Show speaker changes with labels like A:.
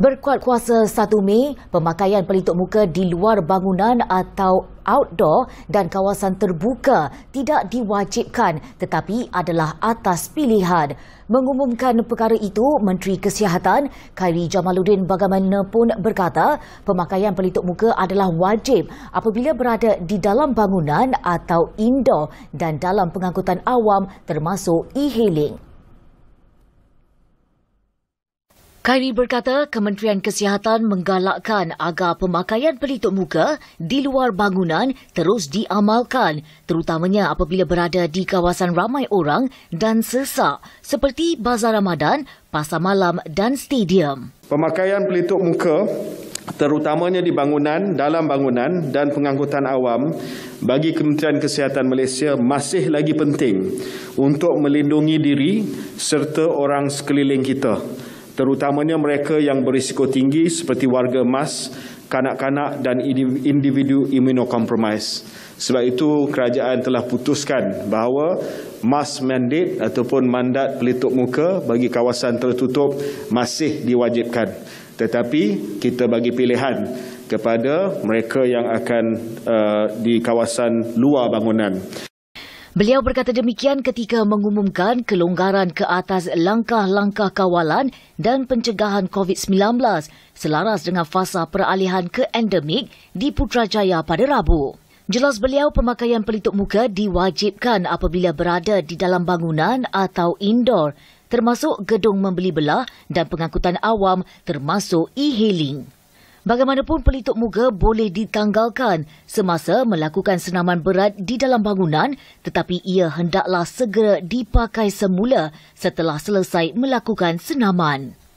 A: Berkuat kuasa 1 Mei, pemakaian pelitup muka di luar bangunan atau outdoor dan kawasan terbuka tidak diwajibkan tetapi adalah atas pilihan. Mengumumkan perkara itu, Menteri Kesihatan Khairi Jamaluddin bagaimanapun berkata, pemakaian pelitup muka adalah wajib apabila berada di dalam bangunan atau indoor dan dalam pengangkutan awam termasuk e-hailing. Khairi berkata Kementerian Kesihatan menggalakkan agar pemakaian pelitup muka di luar bangunan terus diamalkan terutamanya apabila berada di kawasan ramai orang dan sesak seperti Bazar Ramadan, Pasar Malam dan Stadium.
B: Pemakaian pelitup muka terutamanya di bangunan, dalam bangunan dan pengangkutan awam bagi Kementerian Kesihatan Malaysia masih lagi penting untuk melindungi diri serta orang sekeliling kita terutamanya mereka yang berisiko tinggi seperti warga emas, kanak-kanak dan individu imunokompromis. Sebab itu kerajaan telah putuskan bahawa mask mandate ataupun mandat pelitup muka bagi kawasan tertutup masih diwajibkan. Tetapi kita bagi pilihan kepada mereka yang akan uh, di kawasan luar bangunan.
A: Beliau berkata demikian ketika mengumumkan kelonggaran ke atas langkah-langkah kawalan dan pencegahan COVID-19 selaras dengan fasa peralihan ke endemik di Putrajaya pada Rabu. Jelas beliau pemakaian pelitup muka diwajibkan apabila berada di dalam bangunan atau indoor termasuk gedung membeli belah dan pengangkutan awam termasuk e-hailing. Bagaimanapun pelitup muka boleh ditanggalkan semasa melakukan senaman berat di dalam bangunan tetapi ia hendaklah segera dipakai semula setelah selesai melakukan senaman.